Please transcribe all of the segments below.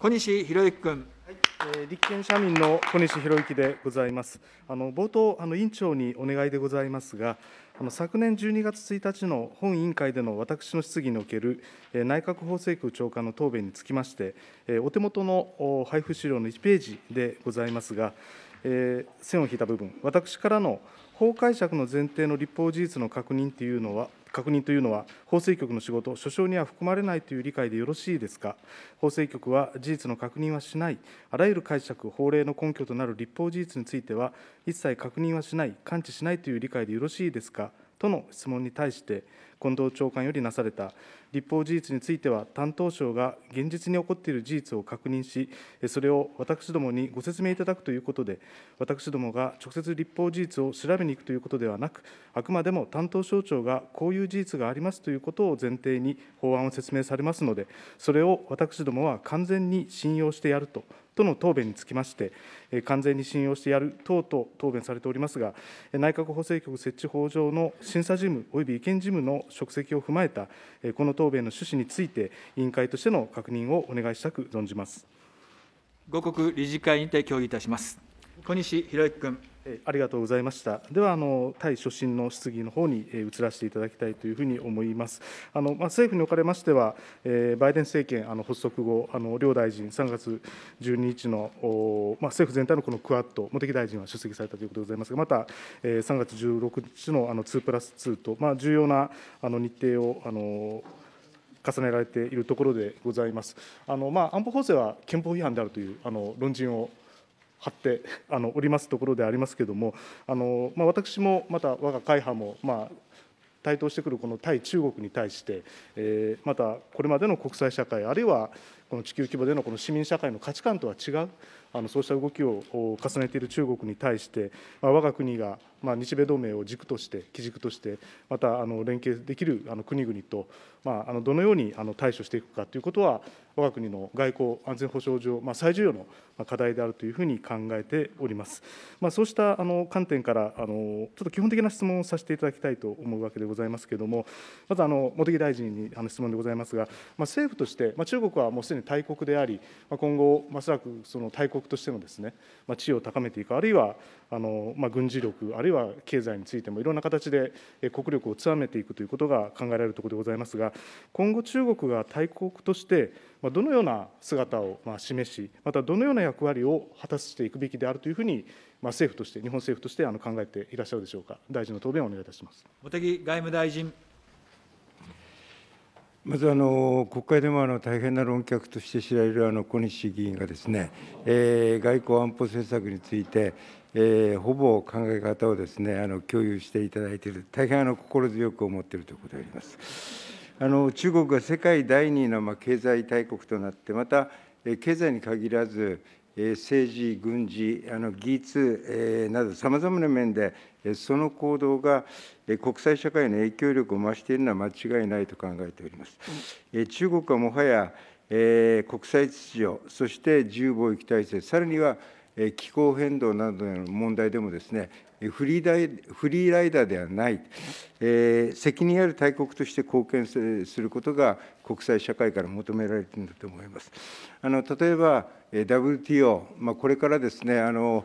小西博之君。立憲社民の小西博之でございます。あの冒頭、あの委員長にお願いでございますが、あの昨年12月1日の本委員会での私の質疑における、内閣法制局長官の答弁につきまして、お手元の配布資料の1ページでございますが、えー、線を引いた部分、私からの法解釈の前提の立法事実の確認というのは、確認というのは、法制局の仕事、所掌には含まれないという理解でよろしいですか、法制局は事実の確認はしない、あらゆる解釈、法令の根拠となる立法事実については、一切確認はしない、完知しないという理解でよろしいですか。との質問に対して、近藤長官よりなされた立法事実については、担当省が現実に起こっている事実を確認し、それを私どもにご説明いただくということで、私どもが直接立法事実を調べに行くということではなく、あくまでも担当省庁がこういう事実がありますということを前提に法案を説明されますので、それを私どもは完全に信用してやるととの答弁につきまして、完全に信用してやる等と答弁されておりますが、内閣法制局設置法上の審査事務および意見事務の職責を踏まえた、この答弁の趣旨について、委員会としての確認をお願いしたく存じます。五国理事会にて協議いたします。小西洋之君。ありがとうございました。では、あの対所信の質疑の方に移らせていただきたいというふうに思います。あのまあ、政府におかれましては、えバイデン政権あの発足後、あの両大臣、3月12日のまあ、政府全体のこのクアッド、茂木大臣は出席されたということでございますが、また、え3月16日のあの2プラス2と、まあ、重要なあの日程をあの重ねられているところでございます。あのまあ、安保法制は憲法違反であるというあの論陣を張って あのおりますところでありますけれどもあの、まあ、私もまた我が会派も、まあ、台頭してくるこの対中国に対して、えー、またこれまでの国際社会あるいはこの地球規模でのこの市民社会の価値観とは違うあのそうした動きを重ねている中国に対して、まあ、我が国が、まあ、日米同盟を軸として基軸としてまたあの連携できるあの国々と、まあ、あのどのようにあの対処していくかということは我が国の外交安全保障上、まあ、最重要の課題であるというふうに考えております。まあ、そうしたあの観点からあのちょっと基本的な質問をさせていただきたいと思うわけでございますけれどもまずあの茂木大臣にあの質問でございますが、まあ、政府として、まあ、中国はもうすでにに大国であり、ま今後、まあ、らくその大国としてのですね、まあ、地位を高めていく、あるいはあの、まあ、軍事力、あるいは経済についても、いろんな形で国力を強めていくということが考えられるところでございますが、今後、中国が大国として、まあ、どのような姿をまあ示し、またどのような役割を果たしていくべきであるというふうに、まあ、政府として、日本政府としてあの考えていらっしゃるでしょうか。大臣の答弁をお願いいたします茂木外務大臣まずあの国会でもあの大変な論客として知られるあの小西議員がですね、えー、外交安保政策について、えー、ほぼ考え方をですねあの共有していただいている大変あの心強く思っているということであります。あの中国が世界第2位のま経済大国となってまた、え経済に限らず、え政治、軍事、あの技術、えー、などさまざまな面でその行動が国際社会の影響力を増しているのは間違いないと考えております。中国はもはや、えー、国際秩序、そして自由貿易体制、さらには気候変動などの問題でもですねフリーフリーライダーではない、えー、責任ある大国として貢献することが国際社会から求められているんだと思います。あの例えば WTO、まあ、これからですねあの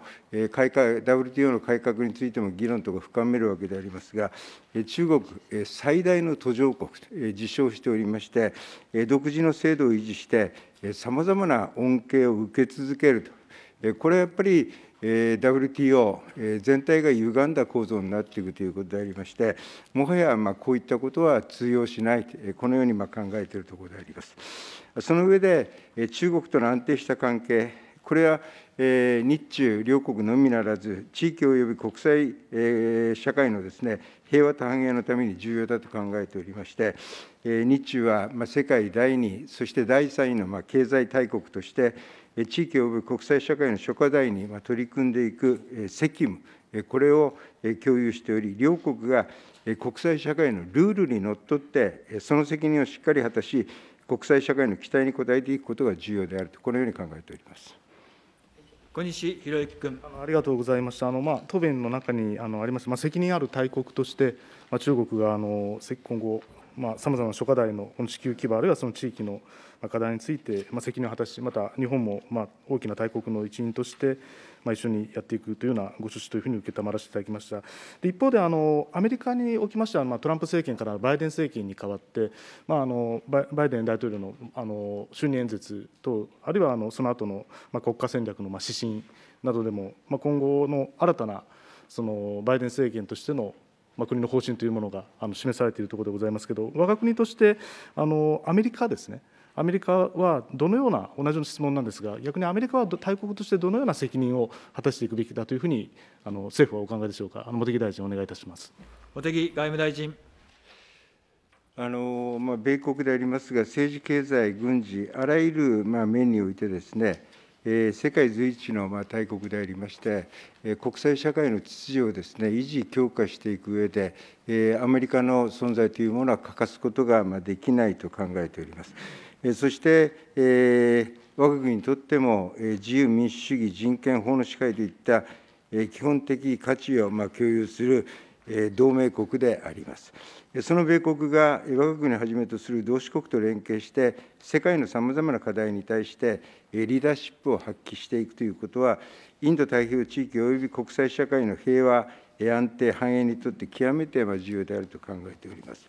改革、WTO の改革についても議論とか深めるわけでありますが、中国、最大の途上国と自称しておりまして、独自の制度を維持して、さまざまな恩恵を受け続けると、これはやっぱり WTO 全体が歪んだ構造になっていくということでありまして、もはやまこういったことは通用しない、このようにま考えているところであります。その上で、中国との安定した関係、これは日中両国のみならず、地域及び国際社会のですね平和と繁栄のために重要だと考えておりまして、日中は世界第2、そして第3位の経済大国として、地域及び国際社会の諸課題に取り組んでいく責務、これを共有しており、両国が国際社会のルールにのっとって、その責任をしっかり果たし、国際社会の期待に応えていくことが重要であると、このように考えております。小西博之君ありがとうございました、あのまあ、答弁の中にあのありました、まあ、責任ある大国として、まあ、中国があの今後、まあ、ざ、まな諸課題のこの地球規模あるいはその地域の課題について、まあ、責任を果たしまた日本も、まあ大きな大国の一員として、まあ、一緒にやっていくというようなご趣旨というふうに承らせていただきましたで一方であのアメリカにおきましては、まあ、トランプ政権からバイデン政権に代わって、まあ、あのバイデン大統領のあの就任演説とあるいはあのその後の、まあ、国家戦略の、まあ指針などでも、まあ、今後の新たなそのバイデン政権としてのまあ、国の方針というものがあの示されているところでございますけど、我が国としてあのアメリカですね、アメリカはどのような、同じような質問なんですが、逆にアメリカは大国としてどのような責任を果たしていくべきだというふうに、あの政府はお考えでしょうか、あの茂木大臣、お願いいたします茂木外務大臣。あのまあ、米国でありますが、政治、経済、軍事、あらゆる、まあ、面においてですね、世界随一の大国でありまして、国際社会の秩序をです、ね、維持、強化していく上で、アメリカの存在というものは欠かすことができないと考えております。そして、え我が国にとっても、自由民主主義、人権、法の支配といった基本的価値を共有する同盟国であります。その米国が我が国をはじめとする同志国と連携して、世界のさまざまな課題に対してリーダーシップを発揮していくということは、インド太平洋地域及び国際社会の平和、安定、繁栄にとって極めて重要であると考えております。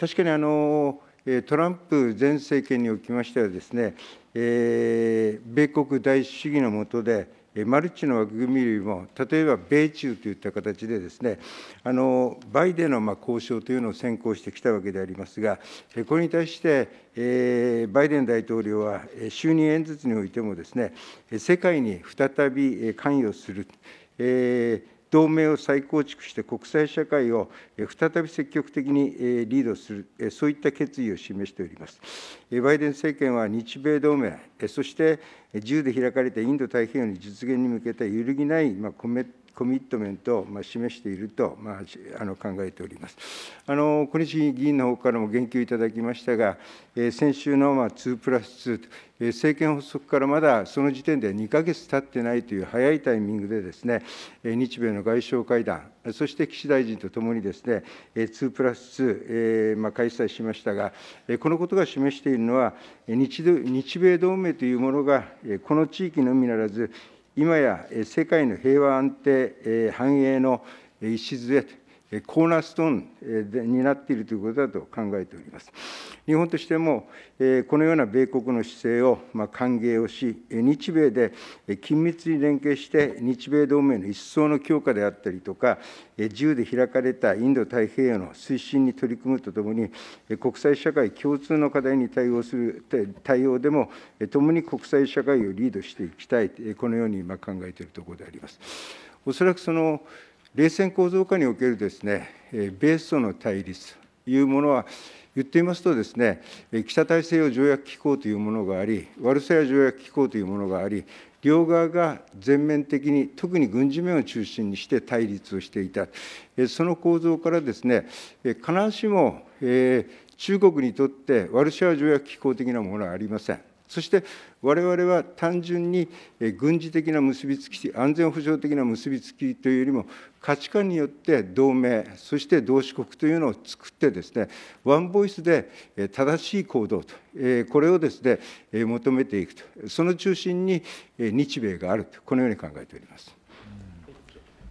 確かにあのトランプ前政権におきましてはですね、えー、米国第一主義の下で、マルチの枠組みよりも、例えば米中といった形でです、ね、あのバイデンのま交渉というのを先行してきたわけでありますが、これに対して、えバイデン大統領は就任演説においてもです、ね、世界に再び関与する。えー同盟を再構築して国際社会を再び積極的にリードする、そういった決意を示しております。バイデン政権は日米同盟、そして10で開かれたインド太平洋の実現に向けた揺るぎないコメットコミットメントを示していると、考えております。あの小西議員の方からも言及いただきましたが、先週の2プラス2、ー、政権発足からまだその時点で2か月経ってないという早いタイミングでですね、日米の外相会談、そして岸大臣とともにですね、ー、2プラス2、ー開催しましたが、このことが示しているのは日米同盟というものが、この地域のみならず、今や世界の平和安定、繁栄の礎へとコーナーストーンになっているということだと考えております。日本としても、このような米国の姿勢を歓迎をし、日米で緊密に連携して、日米同盟の一層の強化であったりとか、自由で開かれたインド太平洋の推進に取り組むとともに、国際社会共通の課題に対応する対応でも、共に国際社会をリードしていきたい、このように考えているところであります。おそらくその冷戦構造下におけるですね、米ソの対立というものは、言っていますとですね、北大西洋条約機構というものがあり、ワルシャワ条約機構というものがあり、両側が全面的に、特に軍事面を中心にして対立をしていた、その構造からですね、必ずしも中国にとってワルシャワ条約機構的なものはありません。そして我々は単純に軍事的な結びつき、安全保障的な結びつきというよりも、価値観によって同盟、そして同志国というのを作ってですね、ワンボイスで正しい行動と、これをですね、求めていくと、その中心に日米があると、このように考えております。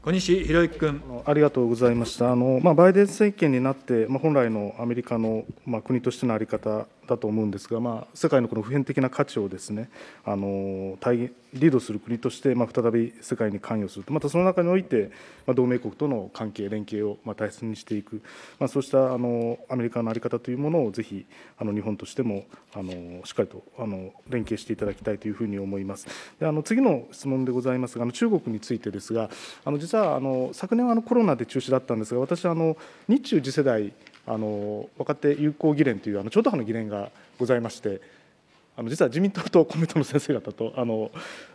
小西博之君ありがとうございました、あのまあ、バイデン政権になって、まあ、本来のアメリカの、まあ、国としての在り方だと思うんですが、まあ、世界のこの普遍的な価値をですねあの体リードする国として、まあ、再び世界に関与するとまたその中において、まあ、同盟国との関係連携を、ま大切にしていく、まあ、そうしたあのアメリカの在り方というものをぜひあの日本としてもあのしっかりとあの連携していただきたいというふうに思います。であの次の質問でございますがあの中国についてですがあの実はあの昨年はあのコロナで中止だったんですが私はあの日中次世代あの若手友好議連というあの超党派の議連がございましてあの実は自民党と公明党の先生方とあの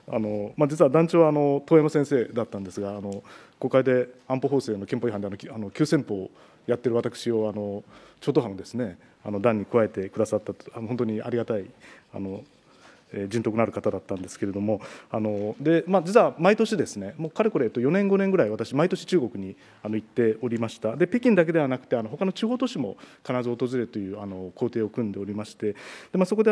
あの、まあ、実は団長はあの遠山先生だったんですがあの国会で安保法制の憲法違反であのあの急先鋒をやってる私をあの超党派のですねあの団に加えてくださったあの本当にありがたいあの人徳のある方だったんですけれどもあので、まあ、実は毎年ですねもうかれこれと4年5年ぐらい私毎年中国にあの行っておりましたで北京だけではなくてあの他の地方都市も必ず訪れというあの工程を組んでおりましてで、まあ、そこで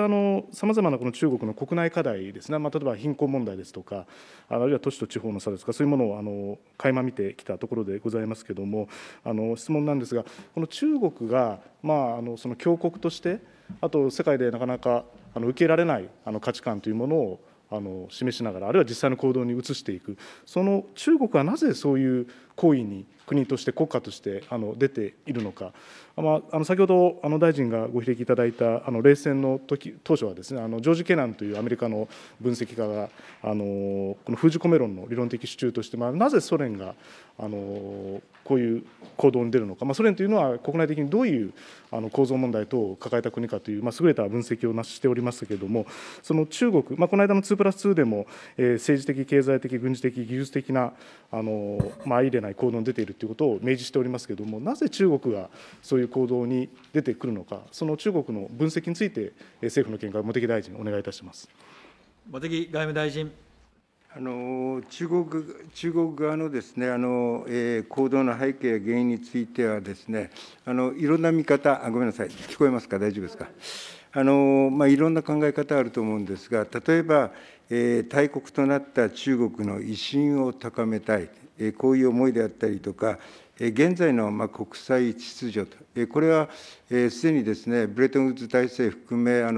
さまざまなこの中国の国内課題ですね、まあ、例えば貧困問題ですとかあるいは都市と地方の差ですとかそういうものをあの垣間見てきたところでございますけれどもあの質問なんですがこの中国がまあ、あのその強国としてあと世界でなかなかあの受けられないあの価値観というものをあの示しながらあるいは実際の行動に移していくその中国はなぜそういう行為に国として国家としてあの出ているのか、まあ、あの先ほどあの大臣がご指摘いただいたあの冷戦の時当初はですねあのジョージ・ケナンというアメリカの分析家があのこの封じ込め論の理論的支柱として、まあ、なぜソ連があのこういう行動に出るのか、まあ、ソ連というのは国内的にどういうあの構造問題等を抱えた国かという、まあ、優れた分析をなしておりますけれども、その中国、まあ、この間の2プラス2でも、えー、政治的、経済的、軍事的、技術的なあの、まあ、入れない行動に出ているということを明示しておりますけれども、なぜ中国がそういう行動に出てくるのか、その中国の分析について、政府の見解を茂木大臣、お願いいたします。茂木外務大臣あの中国中国側のですねあの、えー、行動の背景や原因についてはですねあのいろんな見方あごめんなさい聞こえますか大丈夫ですかあのまあいろんな考え方あると思うんですが例えば、えー、大国となった中国の威信を高めたい、えー、こういう思いであったりとか現在の国際秩序と、これはすでにですね、ブレトンウッズ体制含め、いわ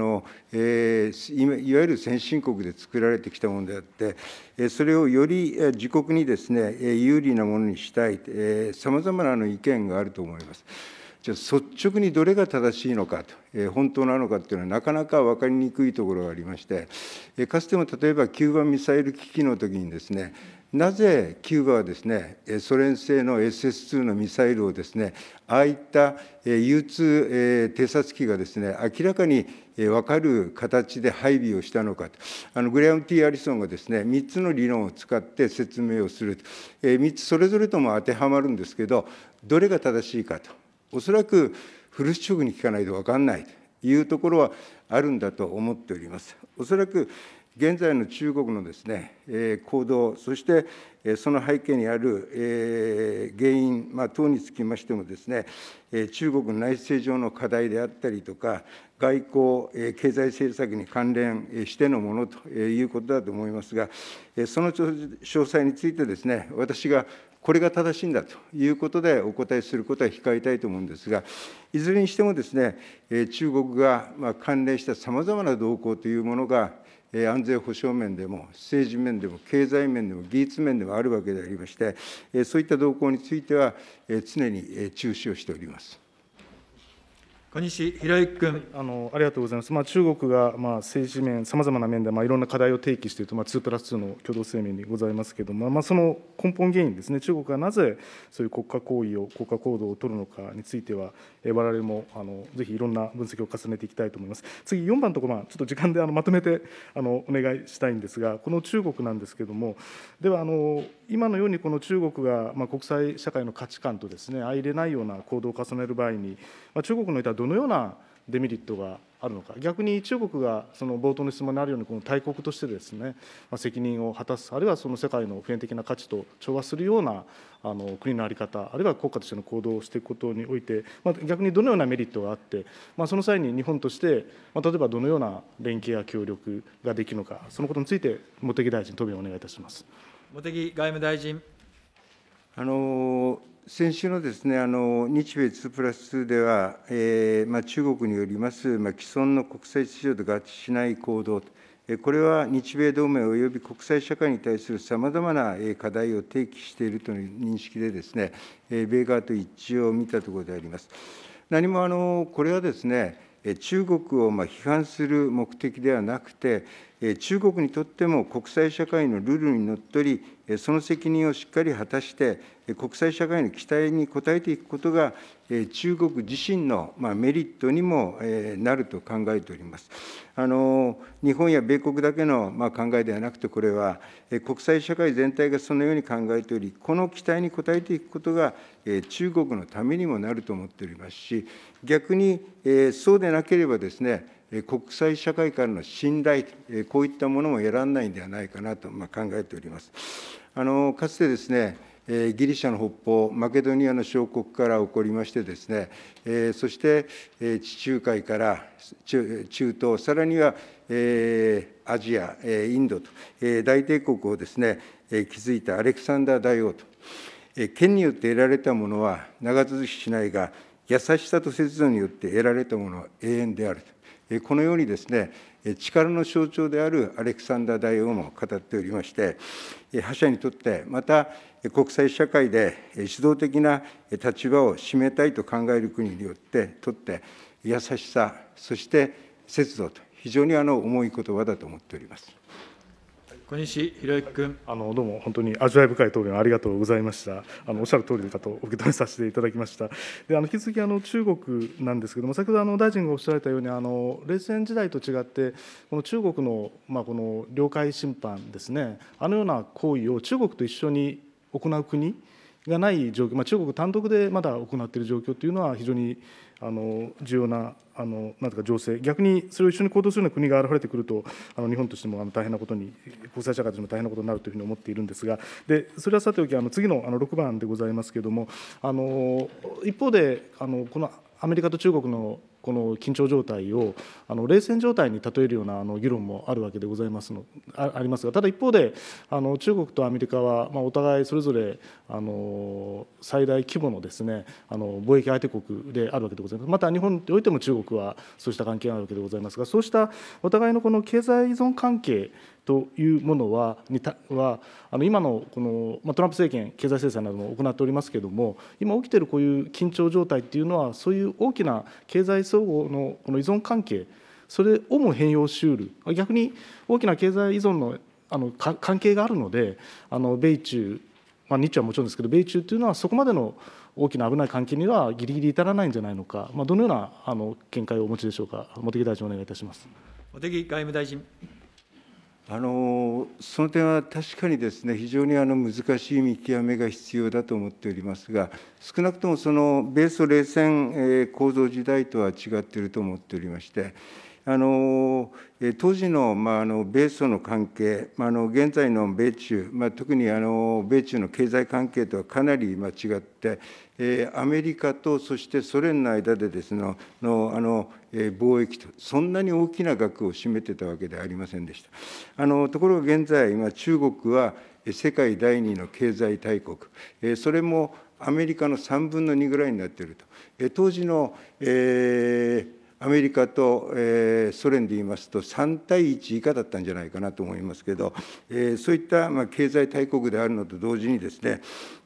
ゆる先進国で作られてきたものであって、それをより自国にですね、有利なものにしたい、さまざまな意見があると思います。じゃあ、率直にどれが正しいのかと、え本当なのかというのは、なかなか分かりにくいところがありまして、えかつても例えば、キューバミサイル危機の時にですね、なぜキューバはですねソ連製の SS2 のミサイルをですねああいった U2 偵察機がですね明らかに分かる形で配備をしたのかとあのグレアム・テー・アリソンがですね3つの理論を使って説明をする3つそれぞれとも当てはまるんですけどどれが正しいかとおそらくフルシチョクに聞かないと分からないというところはあるんだと思っております。おそらく現在の中国のですね、え行動、そしてその背景にある、え原因、まあ、等につきましてもですね、え中国内政上の課題であったりとか、外交、え経済政策に関連してのものということだと思いますが、えその詳細についてですね、私がこれが正しいんだということでお答えすることは控えたいと思うんですが、いずれにしてもですね、中国が関連したさまざまな動向というものが、安全保障面でも、政治面でも、経済面でも、技術面でもあるわけでありまして、そういった動向については、常に注視をしております。小西平井君、あのありがとうございます、まあ、中国が、まあ、政治面、さまざまな面で、まあ、いろんな課題を提起していると、まあ、2プラス2の共同声明にございますけれども、まあ、その根本原因ですね、中国がなぜそういう国家行為を、国家行動を取るのかについては、え我々もあのぜひいろんな分析を重ねていきたいと思います。次、4番のところ、まあ、ちょっと時間であのまとめてあのお願いしたいんですが、この中国なんですけれども、ではあの、今のようにこの中国が、まあ、国際社会の価値観とですね相入れないような行動を重ねる場合に、まあ、中国のてはどのようなデメリットがあるのか、逆に中国がその冒頭の質問にあるように、この大国としてですね、まあ、責任を果たす、あるいはその世界の普遍的な価値と調和するようなあの国の在り方、あるいは国家としての行動をしていくことにおいて、まあ、逆にどのようなメリットがあって、まあ、その際に日本として、まあ、例えばどのような連携や協力ができるのか、そのことについて、茂木大臣、答弁をお願いいたします。茂木外務大臣。あの先週のですね、あの、日米2プラス2では、えーまあ、中国によります、まあ、既存の国際秩序と合致しない行動、えこれは日米同盟及び国際社会に対するさまざまな課題を提起しているという認識でです、ね、米側と一致を見たところであります。何もあのこれはですね、中国をまあ批判する目的ではなくて、中国にとっても国際社会のルールにのっとり、その責任をしっかり果たして、国際社会の期待に応えていくことが、中国自身のメリットにもなると考えております。日本や米国だけの考えではなくて、これは国際社会全体がそのように考えており、この期待に応えていくことが、中国のためにもなると思っておりますし、逆にそうでなければですね、国際社会からの信頼、こういったものも得られないんではないかなと考えております。あのかつてですね、ギリシャの北方、マケドニアの小国から起こりましてですね、そして地中海から中東、さらにはアジア、インドと、大帝国をですね、築いたアレクサンダー大王と、剣によって得られたものは長続きしないが、優しさと節度によって得られたものは永遠であると。このようにですね、力の象徴であるアレクサンダー大王も語っておりまして、覇者にとって、また国際社会で主導的な立場を占めたいと考える国によって、とって優しさ、そして節度と、非常にあの重い言葉だと思っております。小西博之君。あのどうも本当に味わい深い答弁ありがとうございました。あのおっしゃる通りかと受け止めさせていただきました。であの引き続きあの中国なんですけども、先ほどあの大臣がおっしゃられたようにあの冷戦時代と違ってこの中国のまあこの領海侵犯ですね、あのような行為を中国と一緒に行う国。がない状況、まあ、中国単独でまだ行っている状況というのは、非常にあの重要なあのなんとか情勢、逆にそれを一緒に行動するような国が現れてくると、あの日本としてもあの大変なことに、国際社会としても大変なことになるというふうに思っているんですが、でそれはさておき、あの次のあの6番でございますけれども、あの一方であのこのアメリカと中国のこの緊張状態をあの冷戦状態に例えるようなあの議論もあるわけでございますのあありますがただ一方であの中国とアメリカは、まあ、お互いそれぞれあの最大規模のです、ね、あの貿易相手国であるわけでございますまた日本においても中国はそうした関係があるわけでございますがそうしたお互いのこの経済依存関係というものははあの今のこの、まあ、トランプ政権経済制裁なども行っておりますけれども今起きているこういう緊張状態っていうのはそういう大きな経済総合のこの依存関係それをも変容しうる逆に大きな経済依存のあの関係があるのであの米中、まあ、日中はもちろんですけど米中というのはそこまでの大きな危ない関係にはぎりぎり至らないんじゃないのか、まあ、どのようなあの見解をお持ちでしょうか茂木大臣お願いいたします茂木外務大臣あのその点は確かにですね非常にあの難しい見極めが必要だと思っておりますが少なくともその米ソ冷戦構造時代とは違っていると思っておりましてあの当時の,、まあ、あの米ソの関係、まあ、の現在の米中、まあ、特にあの米中の経済関係とはかなり違って、えアメリカとそしてソ連の間でです、ね、のあの貿易と、そんなに大きな額を占めてたわけではありませんでした。あのところが現在、今、中国は世界第2の経済大国、それもアメリカの3分の2ぐらいになっていると。当時の、えーアメリカと、えー、ソ連で言いますと、3対1以下だったんじゃないかなと思いますけど、えー、そういった、まあ、経済大国であるのと同時にです、ね、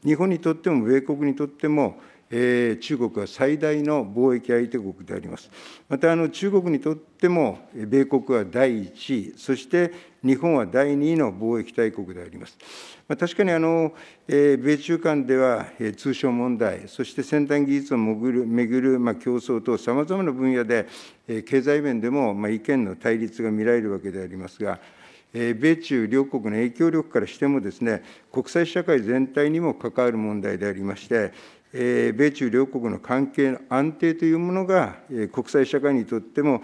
日本にとっても米国にとっても、中国は最大の貿易相手国であります。また、中国にとっても、米国は第1位、そして日本は第2位の貿易大国であります。まあ、確かにあの、えー、米中間では、えー、通商問題、そして先端技術をる巡る、まあ、競争等、さまざまな分野で、えー、経済面でも、まあ、意見の対立が見られるわけでありますが、え米中両国の影響力からしてもです、ね、国際社会全体にも関わる問題でありまして、米中両国の関係の安定というものが、国際社会にとっても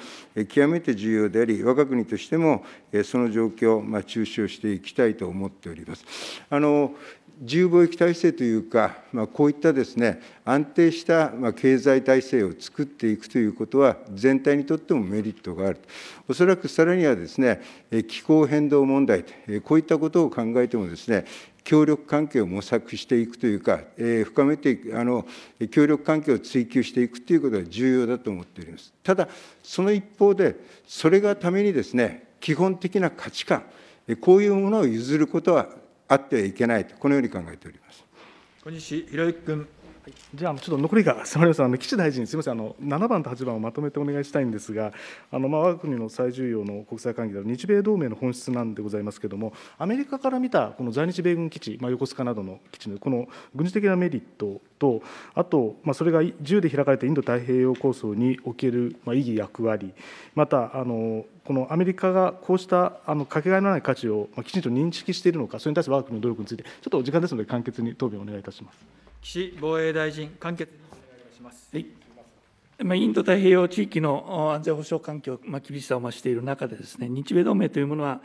極めて重要であり、我が国としてもその状況を注視をしていきたいと思っております。あの自由貿易体制というか、まあ、こういったですね、安定した経済体制を作っていくということは、全体にとってもメリットがある。おそらくさらにはですね、気候変動問題、こういったことを考えてもですね、協力関係を模索していくというか、えー、深めていくあの、協力関係を追求していくということが重要だと思っております。ただ、その一方で、それがためにですね、基本的な価値観、こういうものを譲ることはあってはいけないと、このように考えております。小西博之君。じゃあちょっと残りが迫りますあの岸大臣、すみませんあの、7番と8番をまとめてお願いしたいんですが、あのまあ我が国の最重要の国際会議である日米同盟の本質なんでございますけれども、アメリカから見たこの在日米軍基地、まあ、横須賀などの基地のこの軍事的なメリットと、あと、まあ、それが自由で開かれたインド太平洋構想における、まあ、意義、役割、またあのこのアメリカがこうしたあのかけがえのない価値をきちんと認識しているのか、それに対して我が国の努力について、ちょっと時間ですので、簡潔に答弁をお願いいたします。岸防衛大臣、簡潔にお願いします。はいまあ、インド太平洋地域の安全保障環境、まあ、厳しさを増している中でです、ね、日米同盟というものは、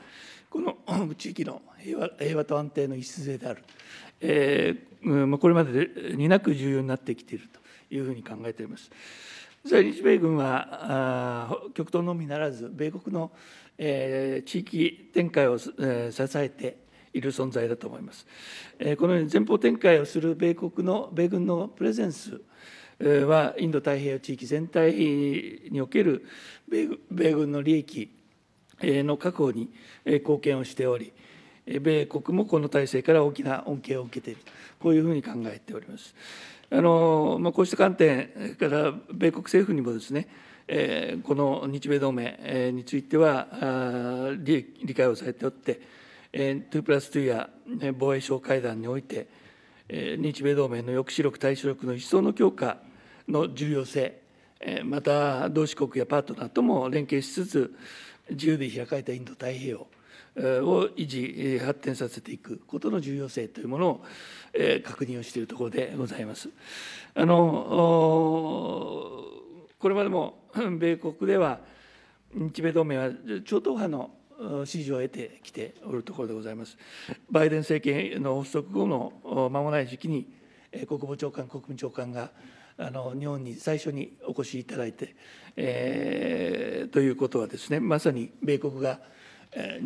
この 地域の平和平和と安定の礎である、えーまあ、これまでになく重要になってきているというふうに考えております。実は日米軍は極東のみならず、米国の、えー、地域展開を、えー、支えて、いる存在だと思います。このように前方展開をする米国の米軍のプレゼンスはインド太平洋地域全体における米軍の利益の確保に貢献をしており米国もこの体制から大きな恩恵を受けているこういうふうに考えております。あのまあ、こうした観点から米国政府にもですねこの日米同盟については理解をされておって2プラス2や防衛省会談において、日米同盟の抑止力、対処力の一層の強化の重要性、また同志国やパートナーとも連携しつつ、自由で開かれたインド太平洋、を維持、発展させていくことの重要性というものを確認をしているところでございます。あのこれまでも米国では、日米同盟は超党派の支持を得てきておるところでございます。バイデン政権の発足後の間もない時期に、国防長官、国務長官があの日本に最初にお越しいただいて、えー、ということはですね、まさに米国が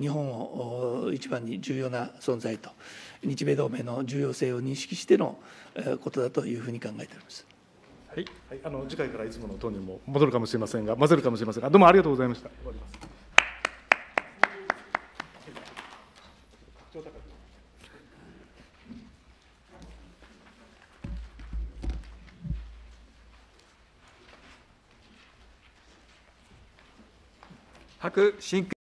日本を一番に重要な存在と、日米同盟の重要性を認識してのことだというふうに考えております。はい、あの次回からいつものトーンにも戻るかもしれませんが、混ぜるかもしれませんが、どうもありがとうございました。白真君。